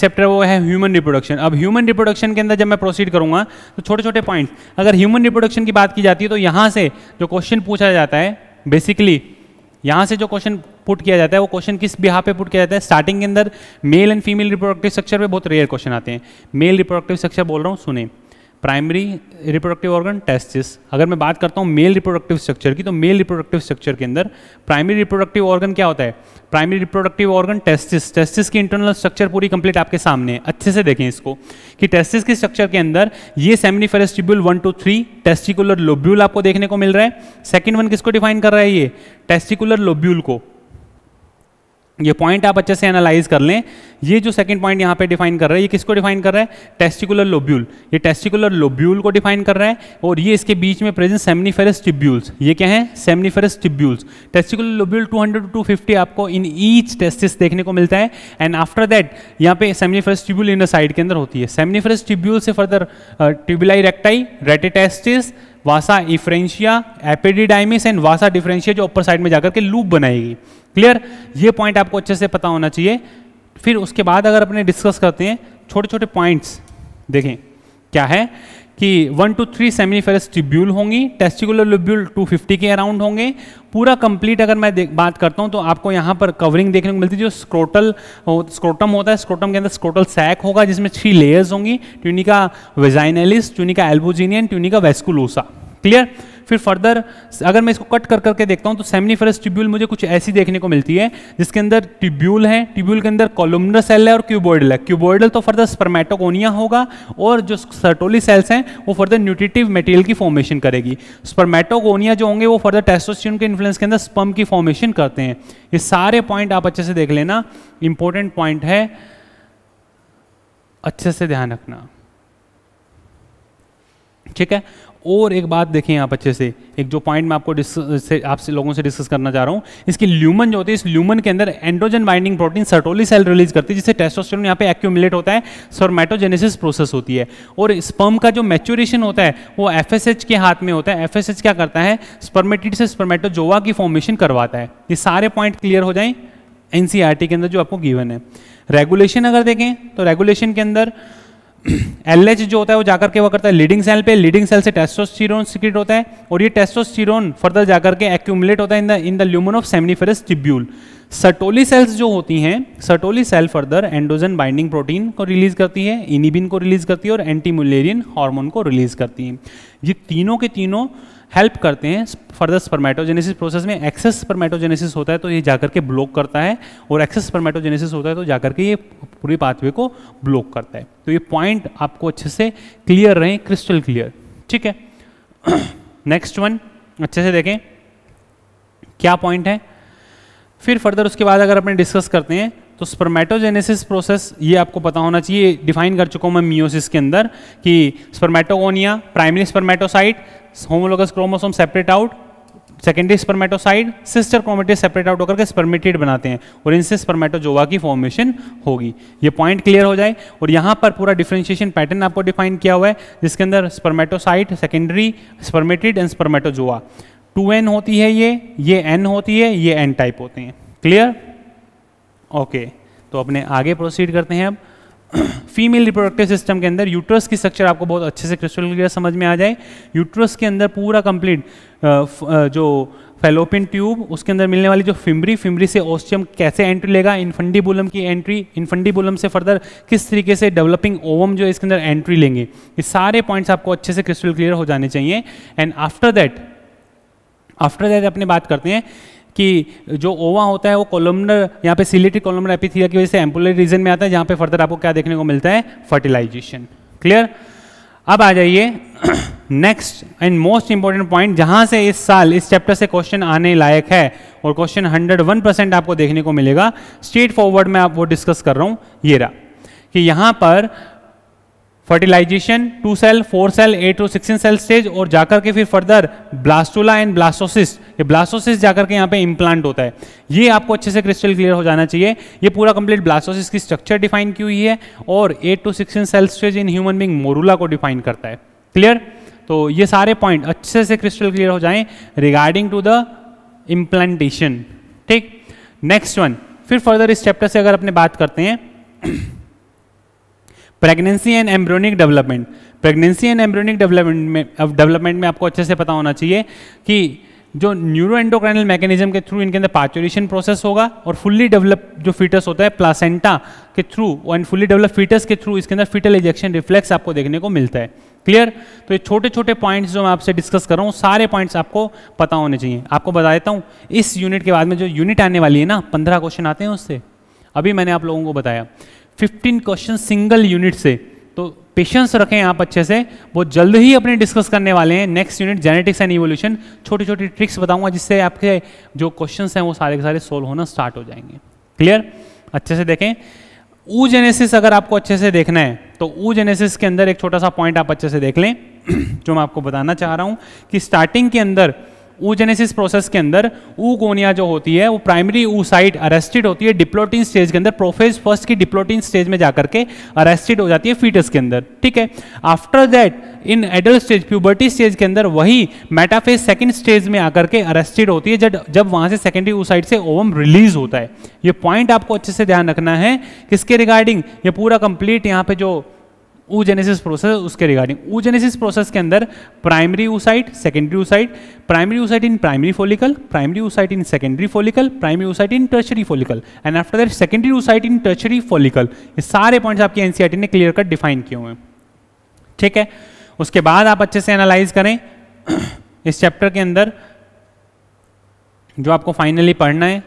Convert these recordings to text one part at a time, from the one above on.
chapter वो है human reproduction अब ह्यूमन रिप्रोडक्शन के अंदर जब मैं प्रोसीड करूंगा तो छोटे छोटे पॉइंट अगर ह्यूमन रिप्रोडक्शन की बात की जाती है तो यहाँ से जो क्वेश्चन पूछा जाता है बेसिकली यहाँ से जो क्वेश्चन पुट किया जाता है वो क्वेश्चन किस बिहा पे पुट किया जाता है स्टार्टिंग के अंदर male and female reproductive structure पे बहुत रेयर क्वेश्चन आते हैं मेल रिप्रोडक्टिव स्ट्रक्चर बोल रहा हूँ सुने प्राइमरी रिप्रोडक्टिव ऑर्गन टेस्टिस अगर मैं बात करता हूँ मेल रिप्रोडक्टिव स्ट्रक्चर की तो मेल रिप्रोडक्टिव स्ट्रक्चर के अंदर प्राइमरी रिप्रोडक्टिव ऑर्गन क्या होता है primary reproductive organ testis testis की इंटरनल स्ट्रक्चर पूरी कंप्लीट आपके सामने है अच्छे से देखें इसको कि टेस्टिस के स्ट्रक्चर के अंदर ये seminiferous tubule one two three testicular lobule आपको देखने को मिल रहा है सेकेंड वन किसको डिफाइन कर रहा है ये टेस्टिकुलर लोब्यूल को ये पॉइंट आप अच्छे से एनालाइज कर लें ये जो सेकंड पॉइंट यहाँ पे डिफाइन कर रहा है ये किसको डिफाइन कर रहा है टेस्टिकुलर लोब्यूल ये टेस्टिकुलर लोब्यूल को डिफाइन कर रहा है और ये इसके बीच में प्रेजेंट सेमनीफेरस टिब्यूल्स ये क्या है seminiferous tubules testicular lobule 200 to fifty आपको इन ईच टेस्टिस देखने को मिलता है एंड आफ्टर दैट यहाँ पे सेमनीफेरस टिब्यूल इन साइड के अंदर होती है सेमनीफेरस टिब्यूल से further tubuli recti rete testis vasa efferentia epididymis and vasa deferentia जो अपर साइड में जाकर के लूप बनाएगी क्लियर ये पॉइंट आपको अच्छे से पता होना चाहिए फिर उसके बाद अगर अपने डिस्कस करते हैं छोटे छोटे पॉइंट्स देखें क्या है कि one two three seminiferous tubule होंगी टेस्टिकुलर लिब्यूल टू फिफ्टी के अराउंड होंगे पूरा कंप्लीट अगर मैं बात करता हूँ तो आपको यहाँ पर कवरिंग देखने को मिलती है जो स्क्रोटल हो, स्क्रोटम होता है स्क्रोटम के अंदर स्क्रोटल सैक होगा जिसमें थ्री लेयर्स होंगी tunica vaginalis tunica albuginea tunica vasculosa clear फिर फर्दर अगर मैं इसको कट कर करके देखता हूँ तो सेमनीफेरस ट्यूब्यूल मुझे कुछ ऐसी देखने को मिलती है जिसके अंदर ट्यूब्यूल है ट्यूब्यूल के अंदर कॉलुमनर सेल है और क्यूबोइडल है क्यूबोइडल तो फर्दर स्पर्मेटोकोनिया होगा और जो सर्टोली सेल्स हैं वो फर्दर न्यूट्रिटिव मटेरियल की फॉर्मेशन करेगी स्पर्मेटोकोनिया जो होंगे वो फर्दर टेस्टोस्टेरोन के इन्फ्लुएंस के अंदर स्पम की फॉर्मेशन करते हैं ये सारे पॉइंट आप अच्छे से देख लेना इंपॉर्टेंट पॉइंट है अच्छे से ध्यान रखना ठीक है और एक बात देखें आप अच्छे से एक जो पॉइंट मैं आपको से आपसे लोगों से डिस्कस करना चाह रहा हूँ इसकी ल्यूमन जो होती है इस ल्यूमन के अंदर androgen binding protein Sertoli cell release करती है जिससे टेस्टोस्टेरोन यहाँ पे एक्यूमुलेट होता है सोरमेटोजेनेसिस प्रोसेस होती है और स्पर्म का जो मेच्योरेशन होता है वो एफ के हाथ में होता है एफ क्या करता है स्पर्मेटिड से स्पर्मेटोजोवा की फॉर्मेशन करवाता है ये सारे पॉइंट क्लियर हो जाए एनसीआरटी e के अंदर जो आपको गिवन है रेगुलेशन अगर देखें तो रेगुलेशन के अंदर एल जो होता है वो जाकर के वो करता है लीडिंग सेल पे लीडिंग सेल से टेस्टोस्टिरोन सिक्रेट होता है और ये टेस्टोस्टिरोन फर्दर जाकर के एक्यूमुलेट होता है in the in the lumen of seminiferous tubule Sertoli cells जो होती हैं Sertoli cell further androgen binding protein को रिलीज करती है इनिबिन को रिलीज करती है और एंटीमुलेरियन हार्मोन को रिलीज करती है ये तीनों के तीनों हेल्प करते हैं फर्दर स्पर्मेटोजेनेसिस प्रोसेस में एक्सेस स्पर्मेटोजेनेसिस होता है तो ये जाकर के ब्लॉक करता है और एक्सेस स्पर्मेटोजेनेसिस होता है तो जाकर के ये पूरी पाथवे को ब्लॉक करता है तो ये पॉइंट आपको अच्छे से क्लियर रहे क्रिस्टल क्लियर ठीक है नेक्स्ट वन अच्छे से देखें क्या पॉइंट है फिर फर्दर उसके बाद अगर अपने डिस्कस करते हैं तो स्पर्मेटोजेनेसिस प्रोसेस ये आपको पता होना चाहिए डिफाइन कर चुका हूँ मैं मियोसिस के अंदर कि spermatogonia primary spermatocyte homologous chromosome separate out secondary spermatocyte sister chromatids separate out होकर के स्पर्मेटेड बनाते हैं और इनसे स्पर्मेटोजोवा की फॉर्मेशन होगी ये पॉइंट क्लियर हो जाए और यहाँ पर पूरा डिफ्रेंशिएशन पैटर्न आपको डिफाइन किया हुआ है जिसके अंदर spermatocyte secondary spermatid and spermatozoa two N होती है ये ये एन होती है ये एन टाइप होते हैं क्लियर ओके okay, तो अपने आगे प्रोसीड करते हैं अब फीमेल रिप्रोडक्टिव सिस्टम के अंदर यूट्रस की स्ट्रक्चर आपको बहुत अच्छे से क्रिस्टल क्लियर समझ में आ जाए यूट्रस के अंदर पूरा कंप्लीट जो फेलोपिन ट्यूब उसके अंदर मिलने वाली जो फिमरी फिमरी से ओस्टियम कैसे एंट्री लेगा इन्फंडीबुलम की एंट्री इन्फंडीबुलम से फर्दर किस तरीके से डेवलपिंग ओवम जो इसके अंदर एंट्री लेंगे ये सारे पॉइंट्स आपको अच्छे से क्रिस्टल क्लियर हो जाने चाहिए and after that after that अपने बात करते हैं कि जो ओवा होता है वो कोलमनर यहाँ पे सिलेटरी कोलमनर एपिथिया की वजह से एम्पुलरी रीजन में आता है जहाँ पे फर्दर आपको क्या देखने को मिलता है फर्टिलाइजेशन क्लियर अब आ जाइए next and most important point जहां से इस साल इस चैप्टर से क्वेश्चन आने लायक है और क्वेश्चन हंड्रेड परसेंट आपको देखने को मिलेगा स्ट्रेट फॉरवर्ड में आप वो डिस्कस कर रहा हूँ ये रहा कि यहाँ पर fertilization two cell four cell eight और सिक्सटीन सेल स्टेज और जाकर के फिर फर्दर ब्लास्टोला एंड ब्लास्टोसिस्ट ये ब्लास्टोसिस जाकर के यहाँ पे इम्प्लांट होता है ये आपको अच्छे से क्रिस्टल क्लियर हो जाना चाहिए ये पूरा कंप्लीट ब्लास्टोसिस की स्ट्रक्चर डिफाइन की हुई है और eight to sixteen cell stage in human being morula को डिफाइन करता है क्लियर तो ये सारे पॉइंट अच्छे से क्रिस्टल क्लियर हो जाए रिगार्डिंग टू द इम्प्लांटेशन ठीक नेक्स्ट वन फिर फर्दर इस चैप्टर से अगर अपने बात करते हैं pregnancy and embryonic development pregnancy and embryonic development में डेवलपमेंट में आपको अच्छे से पता होना चाहिए कि जो न्यूरो एंडोक्राइनल मैकेनिज्म के थ्रू इनके अंदर पार्चुरेशन प्रोसेस होगा और फुल्ली डेवलप जो फीटस होता है प्लासेंटा के through and fully develop foetus के थ्रू इसके अंदर फीटल इजेक्शन रिफ्लेक्स आपको देखने को मिलता है क्लियर तो ये छोटे छोटे पॉइंट्स जो मैं आपसे डिस्कस कर रहा हूँ सारे पॉइंट्स आपको पता होने चाहिए आपको बता देता हूँ इस यूनिट के बाद में जो यूनिट आने वाली है ना पंद्रह क्वेश्चन आते हैं उससे अभी मैंने आप लोगों को बताया 15 क्वेश्चन सिंगल यूनिट से तो पेशेंस रखें आप अच्छे से वो जल्द ही अपने डिस्कस करने वाले हैं next unit genetics and evolution छोटी छोटी ट्रिक्स बताऊंगा जिससे आपके जो क्वेश्चन हैं वो सारे के सारे सोल्व होना स्टार्ट हो जाएंगे क्लियर अच्छे से देखें ऊ जेनेसिस अगर आपको अच्छे से देखना है तो ऊ जेनेसिस के अंदर एक छोटा सा पॉइंट आप अच्छे से देख लें जो मैं आपको बताना चाह रहा हूँ कि स्टार्टिंग के अंदर ऊजेनेसिस प्रोसेस के अंदर ऊगोनिया जो होती है वो प्राइमरी ऊ साइट अरेस्टेड होती है डिप्लोटिन स्टेज के अंदर प्रोफेज फर्स्ट की डिप्लोटिन स्टेज में जाकर के अरेस्टेड हो जाती है फीटस के अंदर ठीक है after that in adult stage puberty stage के अंदर वही मेटाफेज सेकेंड स्टेज में आकर के अरेस्टेड होती है जब जब वहाँ से सेकेंडरी साइट से ओवम रिलीज होता है ये पॉइंट आपको अच्छे से ध्यान रखना है किसके रिगार्डिंग ये पूरा कंप्लीट यहाँ पे जो ऊजेनेसिस प्रोसेस उसके रिगार्डिंग ऊजेनेसिस प्रोसेस के अंदर primary oocyte secondary oocyte primary oocyte in primary follicle primary oocyte in secondary follicle primary oocyte in tertiary follicle and after that secondary oocyte in tertiary follicle ये सारे points आपके NCERT ने clear cut define किए हुए हैं ठीक है उसके बाद आप अच्छे से एनालाइज करें इस चैप्टर के अंदर जो आपको फाइनली पढ़ना है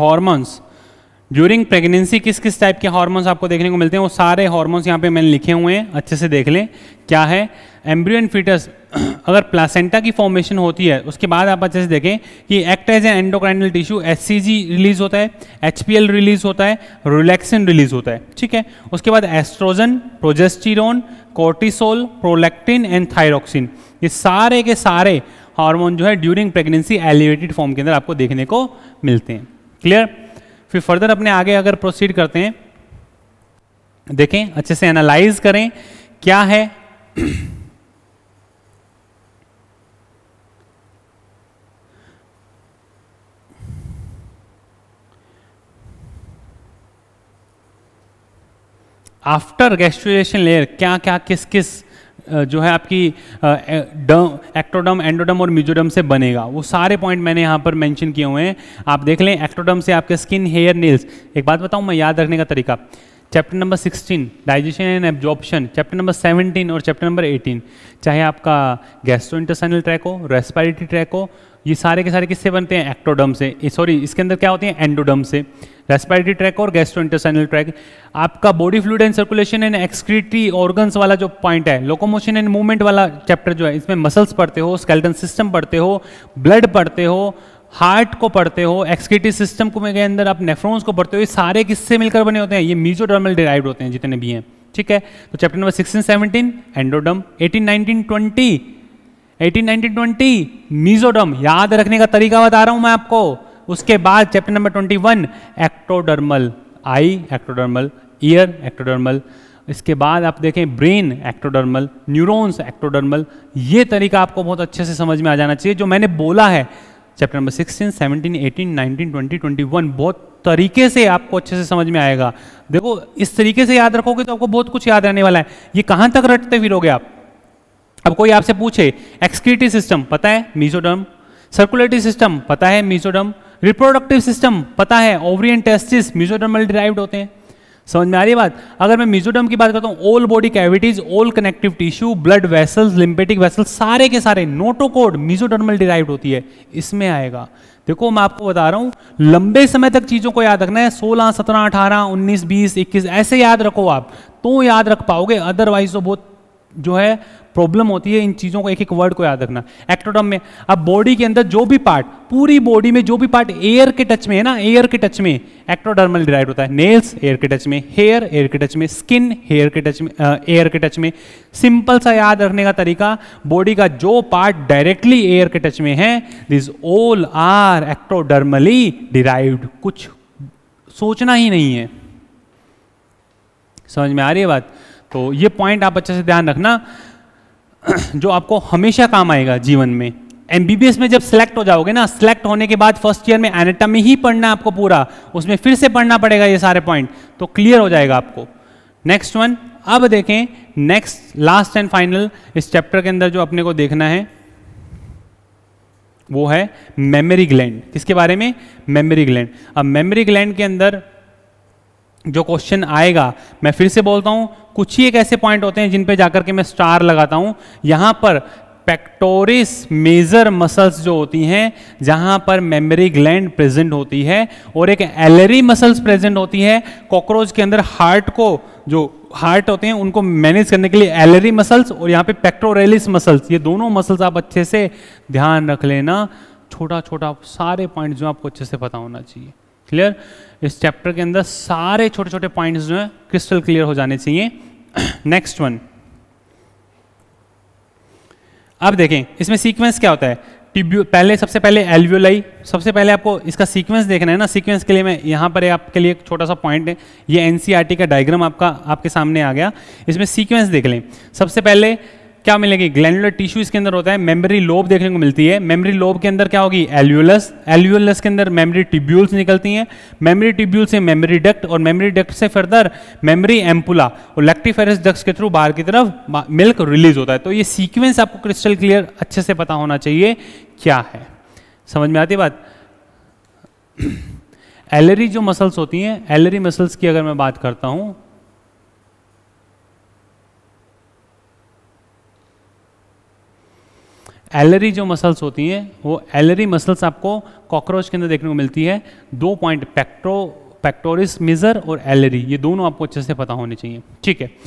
हॉर्मोन्स ड्यूरिंग प्रेगनेंसी किस किस टाइप के हार्मोन्स आपको देखने को मिलते हैं वो सारे हार्मोन्स यहाँ पे मैंने लिखे हुए हैं अच्छे से देख लें क्या है एम्ब्रियो एंड फीटस अगर प्लासेंटा की फॉर्मेशन होती है उसके बाद आप अच्छे से देखें कि act as an endocrinal tissue S release होता है एच रिलीज होता है रिलैक्सिन रिलीज होता है ठीक है उसके बाद oestrogen progesterone cortisol prolactin and thyroxine ये सारे के सारे हार्मोन जो है ड्यूरिंग प्रेगनेंसी एलिवेटेड फॉर्म के अंदर आपको देखने को मिलते हैं क्लियर फिर फर्दर अपने आगे अगर प्रोसीड करते हैं देखें अच्छे से एनालाइज करें क्या है आफ्टर गैस्ट्रेशन लेयर क्या क्या किस किस जो है आपकी एक्ट्रोडम एक्टोडम एंडोडम और म्यूजोडम से बनेगा वो सारे पॉइंट मैंने यहाँ पर मेंशन किए हुए हैं आप देख लें एक्टोडम से आपके स्किन हेयर नेल्स एक बात बताऊँ मैं याद रखने का तरीका chapter number 16 digestion and absorption chapter number 17 और चैप्टर नंबर 18 चाहे आपका गैस्ट्रो इंटरसाइनल ट्रैक हो रेस्पायरेटरी ट्रैक हो ये सारे के सारे किससे बनते हैं एक्टोडम से सॉरी इसके अंदर क्या होते हैं एंडोडम से रेस्पिरेटरी ट्रैक और गैस्ट्रो इंटरसाइनल ट्रैक आपका body fluid and circulation and excretory organs वाला जो पॉइंट है लोकोमोशन एंड मूवमेंट वाला चैप्टर जो है इसमें मसल्स पढ़ते हो स्केल्टन सिस्टम पढ़ते हो ब्लड पढ़ते हो हार्ट को पढ़ते हो एक्सक्रीटरी सिस्टम को के अंदर आप नेफ्रोन्स को पढ़ते हो ये सारे किससे मिलकर बने होते हैं ये मीजोडर्मल डिराइव होते हैं जितने भी हैं ठीक है तो chapter number sixteen seventeen endoderm eighteen nineteen twenty 1820 mesoderm याद रखने का तरीका बता रहा हूं मैं आपको उसके बाद chapter number twenty one ectodermal eye ectodermal ear ectodermal इसके बाद आप देखें ब्रेन एक्टोडर्मल न्यूरॉन्स एक्टोडर्मल ये तरीका आपको बहुत अच्छे से समझ में आ जाना चाहिए जो मैंने बोला है चैप्टर नंबर 16, 17, 18, 19, 20, 21 बहुत तरीके से आपको अच्छे से समझ में आएगा देखो इस तरीके से याद रखोगे तो आपको बहुत कुछ याद रहने वाला है ये कहाँ तक रटते फिरोगे आप अब कोई आपसे पूछे एक्सक्रीटी सिस्टम पता है मीजोडम सर्कुलेटरी सिस्टम पता है मीजोडम रिप्रोडक्टिव सिस्टम पता है ओवरियन टेस्टिस मीजोडर्मल डिराइव्ड होते हैं समझ में आ रही बात अगर मैं मीजोडम की बात करता हूँ whole body cavities whole connective tissue blood vessels lymphatic vessels सारे के सारे नोटोकोड मीजोडर्मल डिराइव्ड होती है इसमें आएगा देखो मैं आपको बता रहा हूँ लंबे समय तक चीज़ों को याद रखना है 16, 17, 18, 19, 20, 21 ऐसे याद रखो आप तो याद रख पाओगे अदरवाइज तो बहुत जो है प्रॉब्लम होती है इन चीज़ों को एक एक वर्ड को याद रखना एक्टोडम में अब बॉडी के अंदर जो भी पार्ट पूरी बॉडी में जो भी पार्ट एयर के टच में है ना एयर के टच में एक्टोडर्मल डिराइव होता है नेल्स एयर के टच में हेयर एयर के टच में स्किन हेयर के टच में एयर के टच में सिंपल सा याद रखने का तरीका बॉडी का जो पार्ट डायरेक्टली एयर के टच में है this all are ectodermally derived कुछ सोचना ही नहीं है समझ में आ रही है बात तो ये पॉइंट आप अच्छे से ध्यान रखना जो आपको हमेशा काम आएगा जीवन में एमबीबीएस में जब सिलेक्ट हो जाओगे ना सिलेक्ट होने के बाद फर्स्ट ईयर में एनेटमी ही पढ़ना है आपको पूरा उसमें फिर से पढ़ना पड़ेगा ये सारे पॉइंट तो क्लियर हो जाएगा आपको नेक्स्ट वन अब देखें नेक्स्ट लास्ट एंड फाइनल इस चैप्टर के अंदर जो अपने को देखना है वो है मेमोरी ग्लैंड किसके बारे में मेमोरी ग्लैंड अब मेमोरी ग्लैंड के अंदर जो क्वेश्चन आएगा मैं फिर से बोलता हूँ कुछ ही एक ऐसे पॉइंट होते हैं जिन पे जाकर के मैं स्टार लगाता हूँ यहाँ पर पेक्टोरिस मेजर मसल्स जो होती हैं जहाँ पर मेमरी ग्लैंड प्रेजेंट होती है और एक एलरी मसल्स प्रेजेंट होती है कॉकरोच के अंदर हार्ट को जो हार्ट होते हैं उनको मैनेज करने के लिए एलरी मसल्स और यहाँ पे पेक्टोरेलिस मसल्स ये दोनों मसल्स आप अच्छे से ध्यान रख लेना छोटा छोटा सारे पॉइंट जो आपको अच्छे से पता होना चाहिए क्लियर इस चैप्टर के अंदर सारे छोटे छोटे पॉइंट्स जो हैं क्रिस्टल क्लियर हो जाने चाहिए नेक्स्ट वन अब देखें इसमें सीक्वेंस क्या होता है टिब्यू पहले सबसे पहले एल्वियोलाई सबसे पहले आपको इसका सीक्वेंस देखना है ना सीक्वेंस के लिए मैं यहाँ पर आपके लिए एक छोटा सा पॉइंट है ये एनसीईआरटी e का डायग्राम आपका आपके सामने आ गया इसमें सीक्वेंस देख लें सबसे पहले क्या मिलेगी ग्लैंडुलर टिश्यू इसके अंदर होता है मेमरी लोब देखने को मिलती है मेमरी लोब के अंदर क्या होगी एल्यूलस एल्यूलस के अंदर मेमरी टिब्यूल्स निकलती हैं मेमरी ट्यूब्यूल से मेमरी डक्ट और मेमरी डक्ट से फर्दर मेमोरी एम्पुला और लेक्टिफेरस डक्ट के थ्रू बाहर की तरफ मिल्क रिलीज होता है तो ये सीक्वेंस आपको क्रिस्टल क्लियर अच्छे से पता होना चाहिए क्या है समझ में आती बात एलरी जो मसल्स होती हैं एलरी मसल्स की अगर मैं बात करता हूँ एलरी जो मसल्स होती हैं वो एलरी मसल्स आपको कॉकरोच के अंदर देखने को मिलती है दो पॉइंट पैक्ट्रो पैक्टोरिस मिजर और एलरी ये दोनों आपको अच्छे से पता होने चाहिए ठीक है